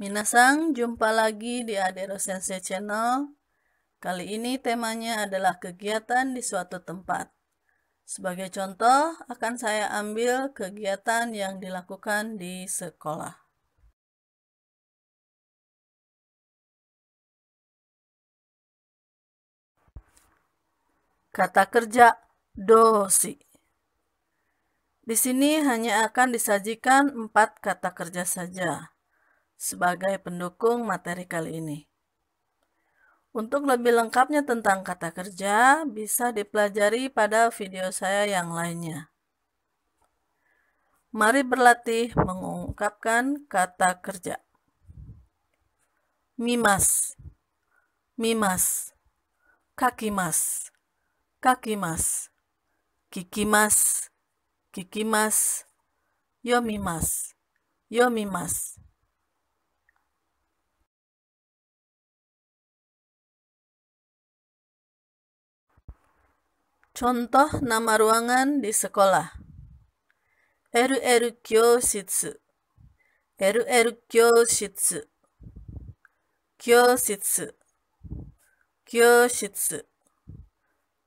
Minasang, jumpa lagi di Adero Sensei Channel. Kali ini temanya adalah kegiatan di suatu tempat. Sebagai contoh, akan saya ambil kegiatan yang dilakukan di sekolah. Kata kerja dosi. Di sini hanya akan disajikan empat kata kerja saja sebagai pendukung materi kali ini. Untuk lebih lengkapnya tentang kata kerja, bisa dipelajari pada video saya yang lainnya. Mari berlatih mengungkapkan kata kerja. Mimas, mimas, kaki mas, kaki mas, kiki mas, kiki mas, yomimas, yomimas. Contoh nama ruangan di sekolah. LL 教室 LL 教室教室教室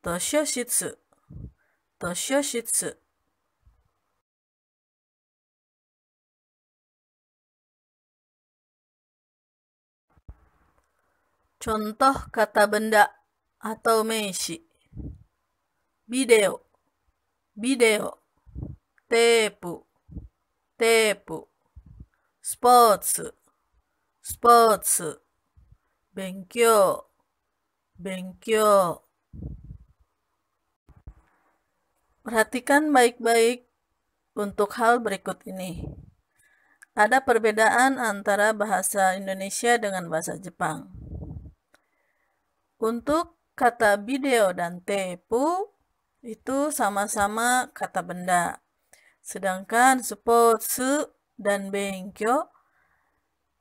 図書室図書室チョント kata benda atau 名詞 video, video, sports, sports, Perhatikan baik baik-baik untuk hal berikut ini. Ada perbedaan antara bahasa Indonesia dengan bahasa Jepang. Untuk kata video dan tepu, itu sama-sama kata benda. Sedangkan suppose dan bengkyo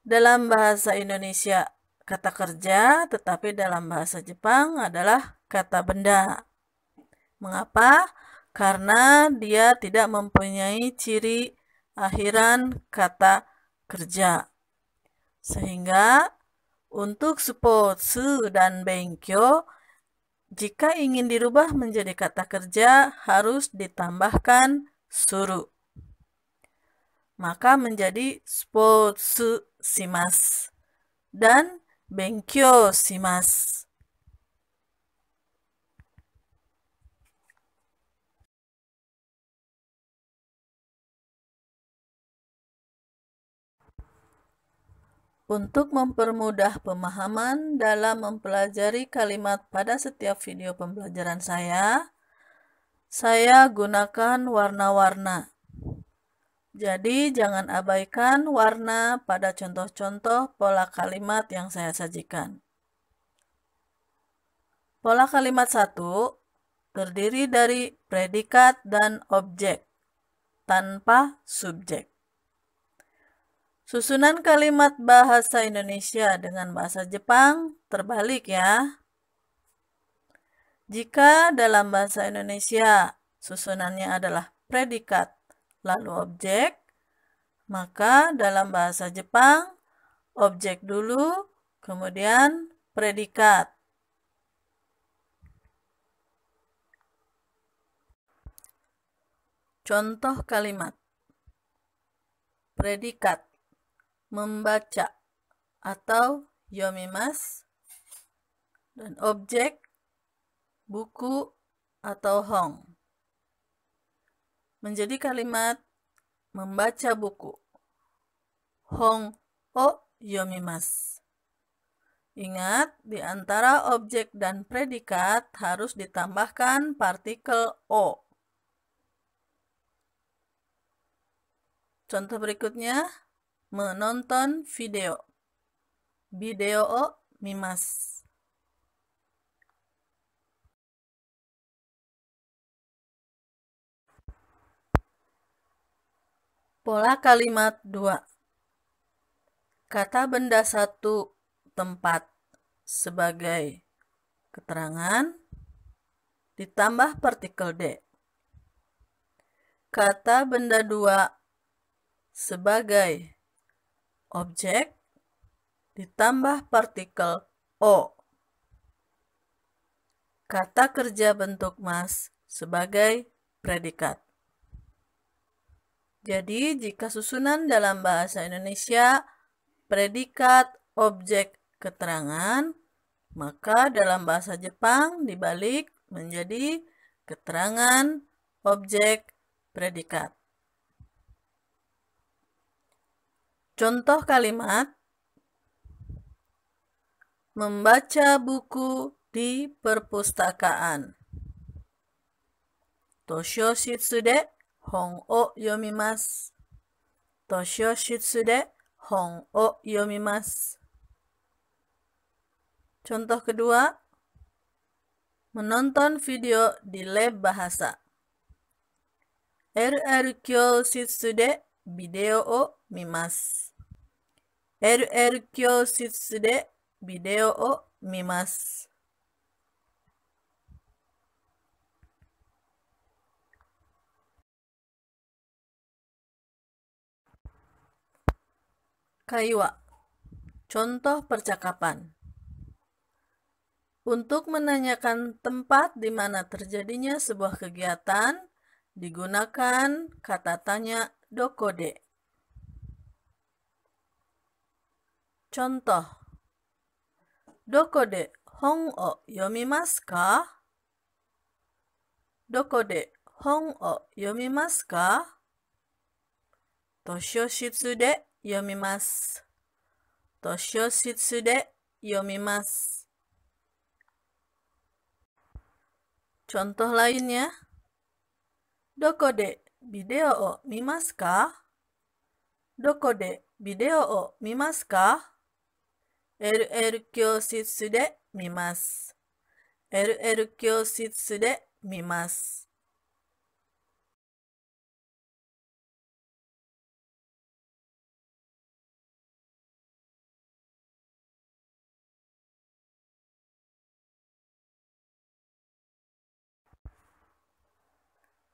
dalam bahasa Indonesia kata kerja, tetapi dalam bahasa Jepang adalah kata benda. Mengapa? Karena dia tidak mempunyai ciri akhiran kata kerja. Sehingga untuk suppose dan bengkyo jika ingin dirubah menjadi kata kerja, harus ditambahkan suru. Maka menjadi spotsu simas dan benkyo simas. Untuk mempermudah pemahaman dalam mempelajari kalimat pada setiap video pembelajaran saya, saya gunakan warna-warna. Jadi jangan abaikan warna pada contoh-contoh pola kalimat yang saya sajikan. Pola kalimat 1 terdiri dari predikat dan objek tanpa subjek. Susunan kalimat bahasa Indonesia dengan bahasa Jepang terbalik ya. Jika dalam bahasa Indonesia susunannya adalah predikat lalu objek, maka dalam bahasa Jepang objek dulu kemudian predikat. Contoh kalimat predikat membaca atau yomimas dan objek buku atau hong. Menjadi kalimat membaca buku. Hong o yomimas. Ingat, di antara objek dan predikat harus ditambahkan partikel o. Contoh berikutnya, menonton video. Video o mimas. Pola kalimat 2. Kata benda satu tempat sebagai keterangan ditambah partikel D. Kata benda dua sebagai objek ditambah partikel O. Kata kerja bentuk mas sebagai predikat. Jadi, jika susunan dalam bahasa Indonesia predikat objek keterangan, maka dalam bahasa Jepang dibalik menjadi keterangan objek predikat. Contoh kalimat membaca buku di perpustakaan. Toshio shitsu de hon o yomimasu. Toshio shitsu de hon o yomimasu. Contoh kedua, menonton video di lab bahasa. RR kyo shitsu de video o mimasu. Ll er video o Contoh percakapan. Untuk menanyakan tempat di mana terjadinya sebuah kegiatan, digunakan kata tanya dokode. ちょ n と、どこで本を読みますかどこで本を読みますか図書室で読みます。図書室で読みます。Contoh l a どこでビデオを見ますかどこでビデオを見ますか LL 教室で見ます。LL 教室で見ます。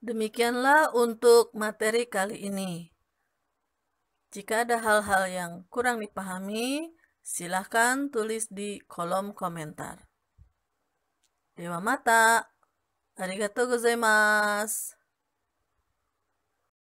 Demikianlah untuk materi kali ini. Jika ada hal-hal yang kurang dipahami, Silahkan tulis di kolom komentar. Dewa mata. Arigatou gozaimasu.